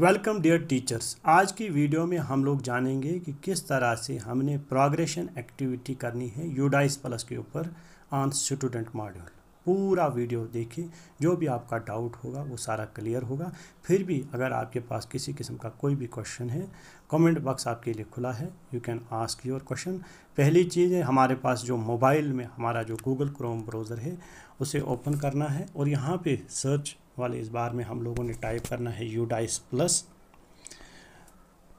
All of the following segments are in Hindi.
वेलकम डियर टीचर्स आज की वीडियो में हम लोग जानेंगे कि किस तरह से हमने प्रोग्रेशन एक्टिविटी करनी है यूडाइस प्लस के ऊपर ऑन स्टूडेंट मॉड्यूल पूरा वीडियो देखिए जो भी आपका डाउट होगा वो सारा क्लियर होगा फिर भी अगर आपके पास किसी किस्म का कोई भी क्वेश्चन है कमेंट बॉक्स आपके लिए खुला है you can ask your question पहली चीज़ है हमारे पास जो मोबाइल में हमारा जो गूगल क्रोम ब्राउज़र है उसे ओपन करना है और यहाँ पे सर्च वाले इस बार में हम लोगों ने टाइप करना है यू डाइस प्लस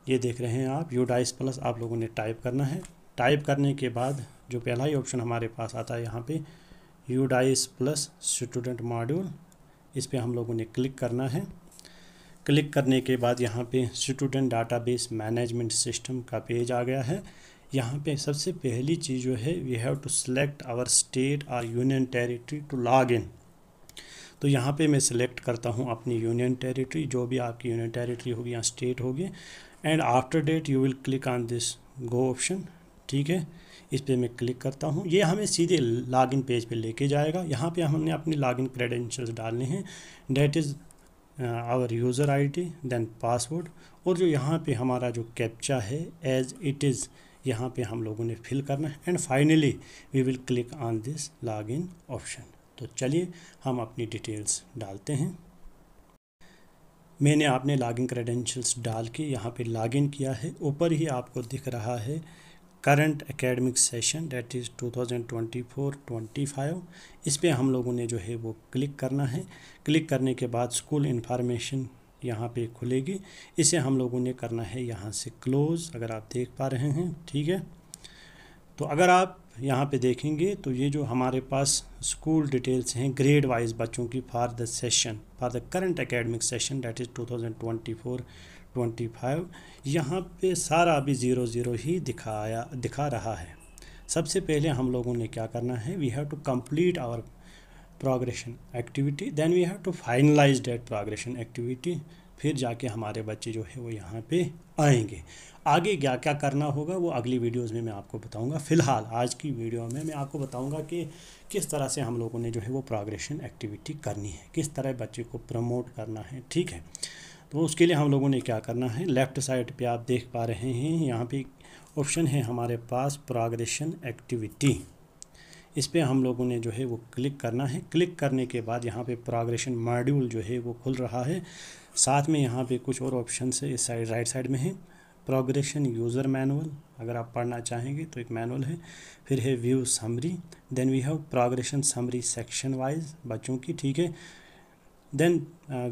ये देख रहे हैं आप यू डाइस प्लस आप लोगों ने टाइप करना है टाइप करने के बाद जो पहला ही ऑप्शन हमारे पास आता है यहाँ पे डाइस प्लस स्टूडेंट मॉड्यूल इस पर हम लोगों ने क्लिक करना है क्लिक करने के बाद यहाँ पे स्टूडेंट डाटाबेस मैनेजमेंट सिस्टम का पेज आ गया है यहाँ पे सबसे पहली चीज़ जो है we have to select our state और union territory to log in तो यहाँ पे मैं सिलेक्ट करता हूँ अपनी यूनियन टेरिटरी जो भी आपकी यूनियन टेरिटरी होगी या स्टेट होगी and after that you will click on this go option ठीक है इस पर मैं क्लिक करता हूँ ये हमें सीधे लॉगिन पेज पे लेके जाएगा यहाँ पे हमने अपने लॉगिन क्रेडेंशियल्स डालने हैं that is our user ID then password और जो यहाँ पे हमारा जो कैप्चा है एज इट इज़ यहाँ पे हम लोगों ने फिल करना है and finally we will click on this login option तो चलिए हम अपनी डिटेल्स डालते हैं मैंने आपने लॉगिन क्रेडेंशियल्स डाल के यहाँ पे लॉगिन किया है ऊपर ही आपको दिख रहा है current academic session that is 2024-25 इस पर हम लोगों ने जो है वो क्लिक करना है क्लिक करने के बाद स्कूल इन्फॉर्मेशन यहाँ पे खुलेगी इसे हम लोगों ने करना है यहाँ से क्लोज़ अगर आप देख पा रहे हैं ठीक है तो अगर आप यहाँ पे देखेंगे तो ये जो हमारे पास स्कूल डिटेल्स हैं ग्रेड वाइज बच्चों की for the session for the current academic session that is 2024 25 यहाँ पे सारा अभी ज़ीरो ज़ीरो ही दिखाया दिखा रहा है सबसे पहले हम लोगों ने क्या करना है we have to complete our progression activity then we have to finalize that progression activity फिर जाके हमारे बच्चे जो है वो यहाँ पे आएंगे आगे क्या क्या करना होगा वो अगली वीडियोस में मैं आपको बताऊंगा फ़िलहाल आज की वीडियो में मैं आपको बताऊंगा कि किस तरह से हम लोगों ने जो है वो प्रोग्रेशन एक्टिविटी करनी है किस तरह बच्चे को प्रमोट करना है ठीक है तो उसके लिए हम लोगों ने क्या करना है लेफ़्ट साइड पे आप देख पा रहे हैं यहाँ पे ऑप्शन है हमारे पास प्रोग्रेशन एक्टिविटी इस पर हम लोगों ने जो है वो क्लिक करना है क्लिक करने के बाद यहाँ पे प्रोग्रेशन मॉड्यूल जो है वो खुल रहा है साथ में यहाँ पे कुछ और ऑप्शन है इस साइड राइट साइड में है प्रोग्रेशन यूज़र मैनुअल अगर आप पढ़ना चाहेंगे तो एक मैनुअल है फिर है view summary then we have progression summary section wise बच्चों की ठीक है then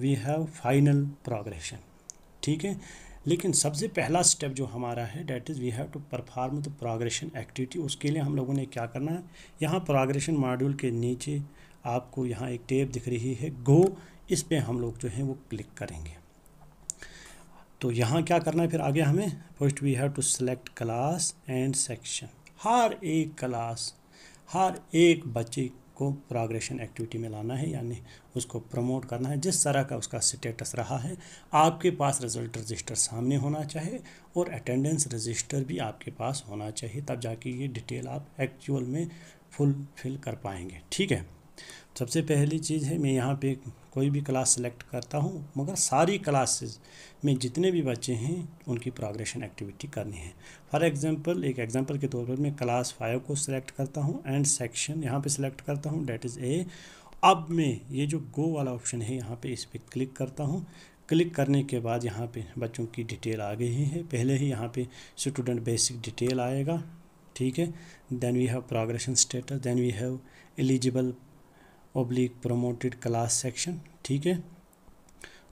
we have final progression ठीक है लेकिन सबसे पहला स्टेप जो हमारा है that is we have to perform the progression activity उसके लिए हम लोगों ने क्या करना है यहाँ प्रोग्रेशन मॉड्यूल के नीचे आपको यहाँ एक टेप दिख रही है गो इस पर हम लोग जो हैं वो क्लिक करेंगे तो यहाँ क्या करना है फिर आगे हमें first we have to select class and section हर एक क्लास हर एक बच्चे को प्रोग्रेशन एक्टिविटी में लाना है यानी उसको प्रमोट करना है जिस तरह का उसका स्टेटस रहा है आपके पास रिजल्ट रजिस्टर सामने होना चाहिए और अटेंडेंस रजिस्टर भी आपके पास होना चाहिए तब जाके ये डिटेल आप एक्चुअल में फुलफिल कर पाएंगे ठीक है सबसे पहली चीज़ है मैं यहाँ पे कोई भी क्लास सेलेक्ट करता हूँ मगर सारी क्लासेस में जितने भी बच्चे हैं उनकी प्रोग्रेशन एक्टिविटी करनी है फॉर एग्जांपल एक एग्जांपल के तौर पर मैं क्लास फाइव को सिलेक्ट करता हूँ एंड सेक्शन यहाँ पे सिलेक्ट करता हूँ डेट इज़ ए अब मैं ये जो गो वाला ऑप्शन है यहाँ पर इस पर क्लिक करता हूँ क्लिक करने के बाद यहाँ पर बच्चों की डिटेल आ गई है पहले ही यहाँ पर स्टूडेंट बेसिक डिटेल आएगा ठीक है then we have progression status then we have eligible oblique promoted class section ठीक है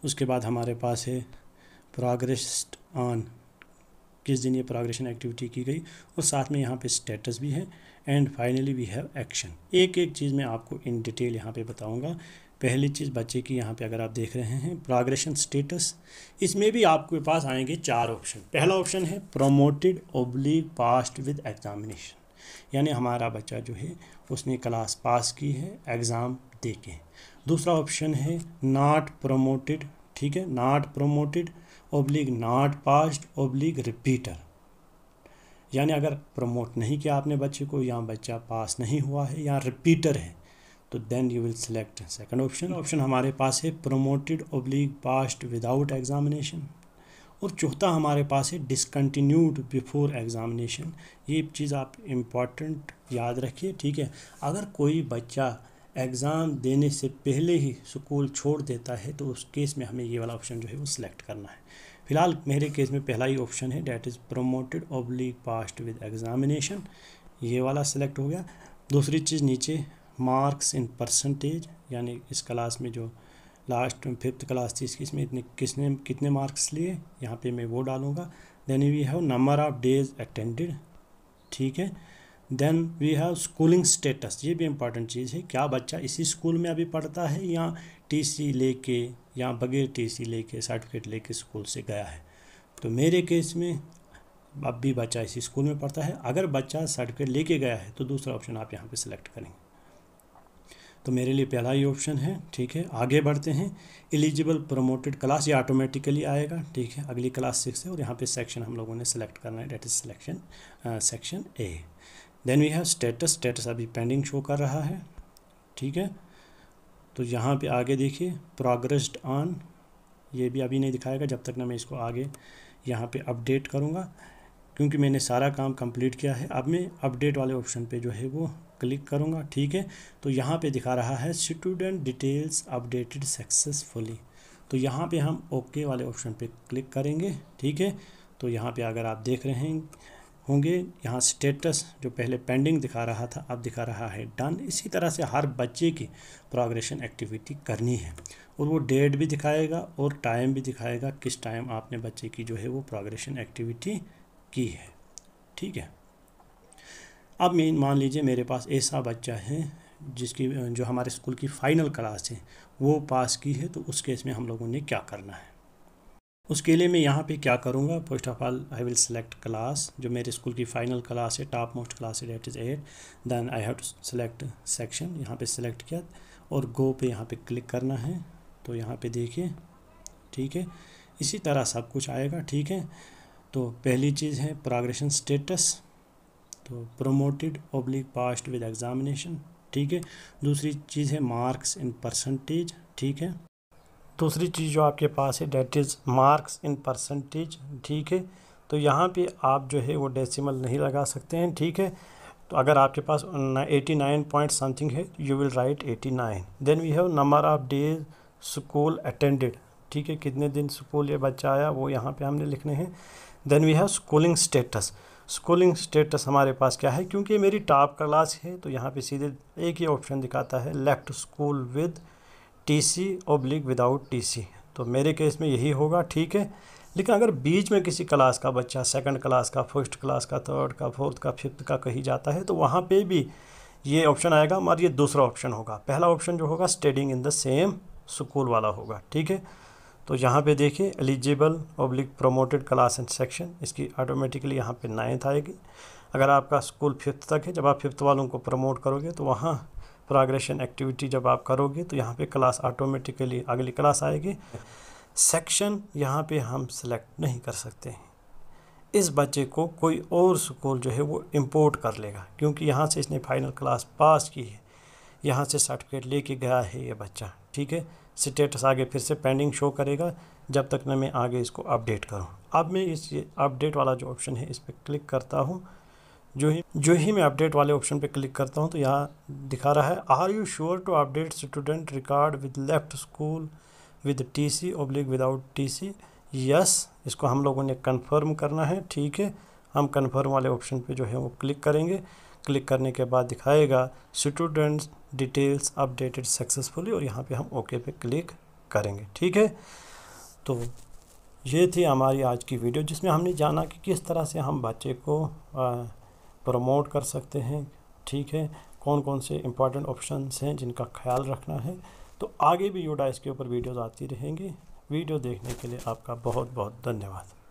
उसके बाद हमारे पास है प्रोग्रेस ऑन किस दिन ये प्रोग्रेशन एक्टिविटी की गई और साथ में यहाँ पे स्टेटस भी है and finally we have action एक एक चीज़ मैं आपको इन डिटेल यहाँ पे बताऊँगा पहली चीज़ बच्चे की यहाँ पे अगर आप देख रहे हैं प्रोग्रेशन स्टेटस इसमें भी आपके पास आएंगे चार ऑप्शन पहला ऑप्शन है promoted oblique passed with examination यानी हमारा बच्चा जो है उसने क्लास पास की है एग्ज़ाम दे के दूसरा ऑप्शन है नॉट प्रोमोटेड ठीक है not promoted oblique not passed oblique repeater यानी अगर प्रमोट नहीं किया आपने बच्चे को या बच्चा पास नहीं हुआ है या रिपीटर है तो then you will select second option option हमारे पास है promoted oblique passed without examination और चौथा हमारे पास है डिसकन्टीन्यूड बिफोर एग्ज़ामिनेशन ये चीज़ आप इम्पॉर्टेंट याद रखिए ठीक है अगर कोई बच्चा एग्ज़ाम देने से पहले ही स्कूल छोड़ देता है तो उस केस में हमें ये वाला ऑप्शन जो है वो सिलेक्ट करना है फिलहाल मेरे केस में पहला ही ऑप्शन है that is promoted oblique passed with examination ये वाला सिलेक्ट हो गया दूसरी चीज़ नीचे मार्क्स इन परसेंटेज यानी इस क्लास में जो लास्ट में फिफ्थ क्लास थी इसमें इतने किसने कितने मार्क्स लिए यहाँ पे मैं वो डालूँगा then we have number of days attended ठीक है then we have schooling status ये भी इम्पॉर्टेंट चीज़ है क्या बच्चा इसी स्कूल में अभी पढ़ता है या टी सी ले कर या बगैर टी सी ले कर सर्टिफिकेट लेके स्कूल से गया है तो मेरे केस में अब भी बच्चा इसी स्कूल में पढ़ता है अगर बच्चा सर्टिफिकेट लेके गया है तो दूसरा ऑप्शन आप यहाँ पे सिलेक्ट करेंगे तो मेरे लिए पहला ही ऑप्शन है ठीक है आगे बढ़ते हैं एलिजिबल प्रमोटेड क्लास ये ऑटोमेटिकली आएगा ठीक है अगली क्लास सिक्स है और यहाँ पे सेक्शन हम लोगों ने सेलेक्ट करना है that is selection section A then we have status status अभी पेंडिंग शो कर रहा है ठीक है तो यहाँ पे आगे देखिए प्रोग्रेस्ड ऑन ये भी अभी नहीं दिखाएगा जब तक ना मैं इसको आगे यहाँ पर अपडेट करूँगा क्योंकि मैंने सारा काम कंप्लीट किया है अब मैं अपडेट वाले ऑप्शन पे जो है वो क्लिक करूँगा ठीक है तो यहाँ पे दिखा रहा है स्टूडेंट डिटेल्स अपडेटेड सक्सेसफुली तो यहाँ पे हम ओके वाले ऑप्शन पे क्लिक करेंगे ठीक है तो यहाँ पे अगर आप देख रहे हैं होंगे यहाँ स्टेटस जो पहले पेंडिंग दिखा रहा था अब दिखा रहा है डन इसी तरह से हर बच्चे की प्रोग्रेशन एक्टिविटी करनी है और वो डेट भी दिखाएगा और टाइम भी दिखाएगा किस टाइम आपने बच्चे की जो है वो प्रोग्रेशन एक्टिविटी की है ठीक है अब मैं मान लीजिए मेरे पास ऐसा बच्चा है जिसकी जो हमारे स्कूल की फ़ाइनल क्लास है वो पास की है तो उस केस में हम लोगों ने क्या करना है उसके लिए मैं यहाँ पे क्या करूँगा first of all I will select class जो मेरे स्कूल की फाइनल क्लास है टॉप मोस्ट क्लास है that is eight then I have to select section यहाँ पे सेलेक्ट किया और गो पे यहाँ पे क्लिक करना है तो यहाँ पे देखिए ठीक है इसी तरह सब कुछ आएगा ठीक है तो पहली चीज़ है प्रोग्रेशन स्टेटस तो promoted oblique passed with examination ठीक है दूसरी चीज़ है मार्क्स इन परसेंटेज ठीक है दूसरी चीज़ जो आपके पास है that is marks in percentage ठीक है तो यहाँ पे आप जो है वो डेसिमल नहीं लगा सकते हैं ठीक है तो अगर आपके पास एटी नाइन पॉइंट समथिंग है you will write eighty nine then we have number of days school attended ठीक है कितने दिन स्कूल ये बच्चा आया वो यहाँ पे हमने लिखने हैं then we have schooling status schooling status हमारे पास क्या है क्योंकि मेरी टॉप क्लास है तो यहाँ पे सीधे एक ही ऑप्शन दिखाता है left school with TC oblique without T तो मेरे केस में यही होगा ठीक है लेकिन अगर बीच में किसी क्लास का बच्चा सेकंड क्लास का फर्स्ट क्लास का थर्ड का फोर्थ का फिफ्थ का कही जाता है तो वहाँ पे भी ये ऑप्शन आएगा मगर ये दूसरा ऑप्शन होगा पहला ऑप्शन जो होगा studying in the same school वाला होगा ठीक है तो यहाँ पे देखिए eligible public promoted class and section इसकी ऑटोमेटिकली यहाँ पे नाइन्थ आएगी अगर आपका स्कूल फिफ्थ तक है जब आप फिफ्थ वालों को प्रमोट करोगे तो वहाँ प्रोग्रेशन एक्टिविटी जब आप करोगे तो यहाँ पे क्लास ऑटोमेटिकली अगली क्लास आएगी सेक्शन यहाँ पे हम सेलेक्ट नहीं कर सकते हैं इस बच्चे को कोई और स्कूल जो है वो इम्पोर्ट कर लेगा क्योंकि यहाँ से इसने फाइनल क्लास पास की है यहाँ से सर्टिफिकेट लेके गया है ये बच्चा ठीक है स्टेटस आगे फिर से पेंडिंग शो करेगा जब तक ना मैं आगे इसको अपडेट करूँ अब मैं इस अपडेट वाला जो ऑप्शन है इस पर क्लिक करता हूँ जो ही जो ही मैं अपडेट वाले ऑप्शन पे क्लिक करता हूँ तो यहाँ दिखा रहा है are you sure to update student record with left school with T C oblique without T C yes इसको हम लोगों ने कन्फर्म करना है ठीक है हम कन्फर्म वाले ऑप्शन पे जो है वो क्लिक करेंगे क्लिक करने के बाद दिखाएगा स्टूडेंट्स डिटेल्स अपडेटेड सक्सेसफुली और यहाँ पे हम ओके पे क्लिक करेंगे ठीक है तो ये थी हमारी आज की वीडियो जिसमें हमने जाना कि किस तरह से हम बच्चे को प्रमोट कर सकते हैं ठीक है कौन कौन से इम्पॉर्टेंट ऑप्शंस हैं जिनका ख्याल रखना है तो आगे भी यूडाइस इसके ऊपर वीडियोज़ आती रहेंगी वीडियो देखने के लिए आपका बहुत बहुत धन्यवाद